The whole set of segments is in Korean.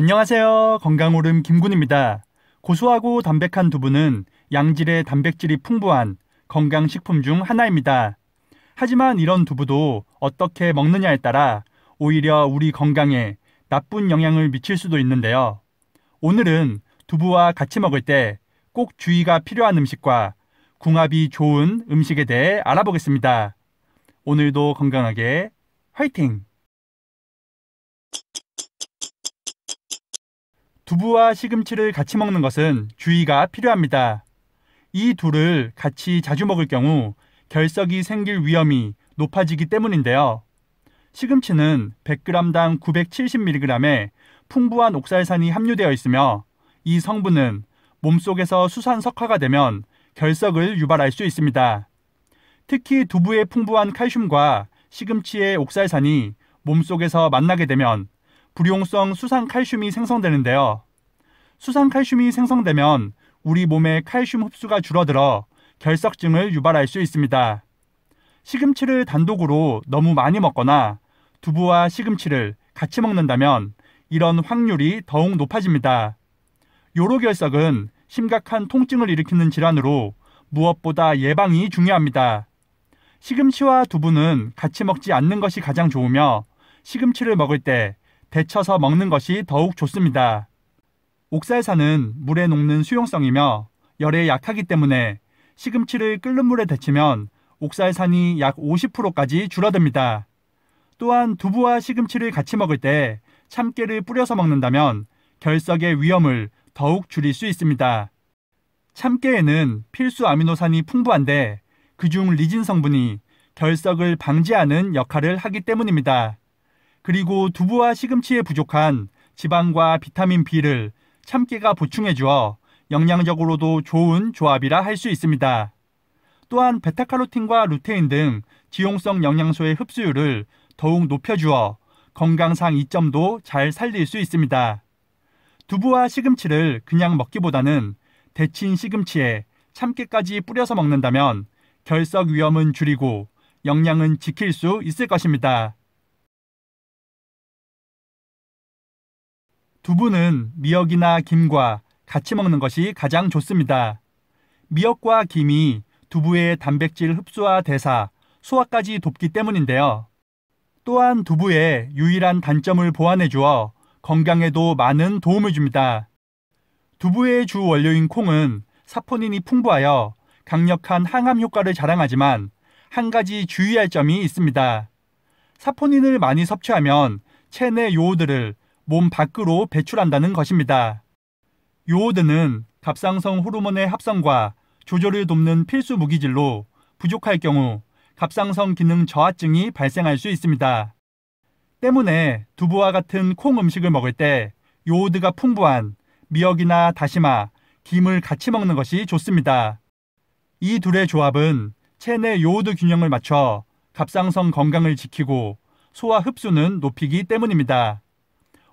안녕하세요. 건강오름 김군입니다. 고소하고 담백한 두부는 양질의 단백질이 풍부한 건강식품 중 하나입니다. 하지만 이런 두부도 어떻게 먹느냐에 따라 오히려 우리 건강에 나쁜 영향을 미칠 수도 있는데요. 오늘은 두부와 같이 먹을 때 꼭 주의가 필요한 음식과 궁합이 좋은 음식에 대해 알아보겠습니다. 오늘도 건강하게 화이팅! 두부와 시금치를 같이 먹는 것은 주의가 필요합니다. 이 둘을 같이 자주 먹을 경우 결석이 생길 위험이 높아지기 때문인데요. 시금치는 100g당 970mg의 풍부한 옥살산이 함유되어 있으며 이 성분은 몸속에서 수산 석화가 되면 결석을 유발할 수 있습니다. 특히 두부의 풍부한 칼슘과 시금치의 옥살산이 몸속에서 만나게 되면 불용성 수산칼슘이 생성되는데요. 수산칼슘이 생성되면 우리 몸의 칼슘 흡수가 줄어들어 결석증을 유발할 수 있습니다. 시금치를 단독으로 너무 많이 먹거나 두부와 시금치를 같이 먹는다면 이런 확률이 더욱 높아집니다. 요로결석은 심각한 통증을 일으키는 질환으로 무엇보다 예방이 중요합니다. 시금치와 두부는 같이 먹지 않는 것이 가장 좋으며 시금치를 먹을 때 데쳐서 먹는 것이 더욱 좋습니다. 옥살산은 물에 녹는 수용성이며 열에 약하기 때문에 시금치를 끓는 물에 데치면 옥살산이 약 50%까지 줄어듭니다. 또한 두부와 시금치를 같이 먹을 때 참깨를 뿌려서 먹는다면 결석의 위험을 더욱 줄일 수 있습니다. 참깨에는 필수 아미노산이 풍부한데 그중 리진 성분이 결석을 방지하는 역할을 하기 때문입니다. 그리고 두부와 시금치에 부족한 지방과 비타민 B를 참깨가 보충해 주어 영양적으로도 좋은 조합이라 할 수 있습니다. 또한 베타카로틴과 루테인 등 지용성 영양소의 흡수율을 더욱 높여주어 건강상 이점도 잘 살릴 수 있습니다. 두부와 시금치를 그냥 먹기보다는 데친 시금치에 참깨까지 뿌려서 먹는다면 결석 위험은 줄이고 영양은 지킬 수 있을 것입니다. 두부는 미역이나 김과 같이 먹는 것이 가장 좋습니다. 미역과 김이 두부의 단백질 흡수와 대사, 소화까지 돕기 때문인데요. 또한 두부의 유일한 단점을 보완해 주어 건강에도 많은 도움을 줍니다. 두부의 주 원료인 콩은 사포닌이 풍부하여 강력한 항암 효과를 자랑하지만 한 가지 주의할 점이 있습니다. 사포닌을 많이 섭취하면 체내 요오들을 몸 밖으로 배출한다는 것입니다. 요오드는 갑상선 호르몬의 합성과 조절을 돕는 필수 무기질로 부족할 경우 갑상선 기능 저하증이 발생할 수 있습니다. 때문에 두부와 같은 콩 음식을 먹을 때 요오드가 풍부한 미역이나 다시마, 김을 같이 먹는 것이 좋습니다. 이 둘의 조합은 체내 요오드 균형을 맞춰 갑상성 건강을 지키고 소화 흡수는 높이기 때문입니다.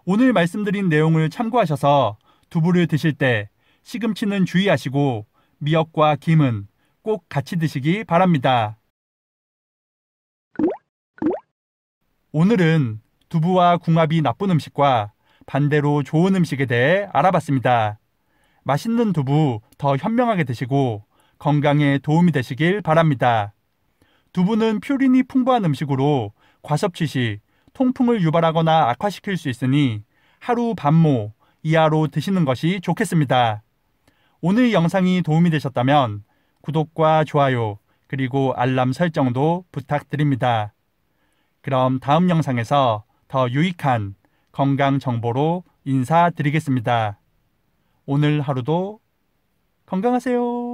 오늘 말씀드린 내용을 참고하셔서 두부를 드실 때 시금치는 주의하시고 미역과 김은 꼭 같이 드시기 바랍니다. 오늘은 두부와 궁합이 나쁜 음식과 반대로 좋은 음식에 대해 알아봤습니다. 맛있는 두부 더 현명하게 드시고 건강에 도움이 되시길 바랍니다. 두부는 퓨린이 풍부한 음식으로 과섭취시, 통풍을 유발하거나 악화시킬 수 있으니 하루 반모 이하로 드시는 것이 좋겠습니다. 오늘 영상이 도움이 되셨다면 구독과 좋아요 그리고 알람 설정도 부탁드립니다. 그럼 다음 영상에서 더 유익한 건강 정보로 인사드리겠습니다. 오늘 하루도 건강하세요.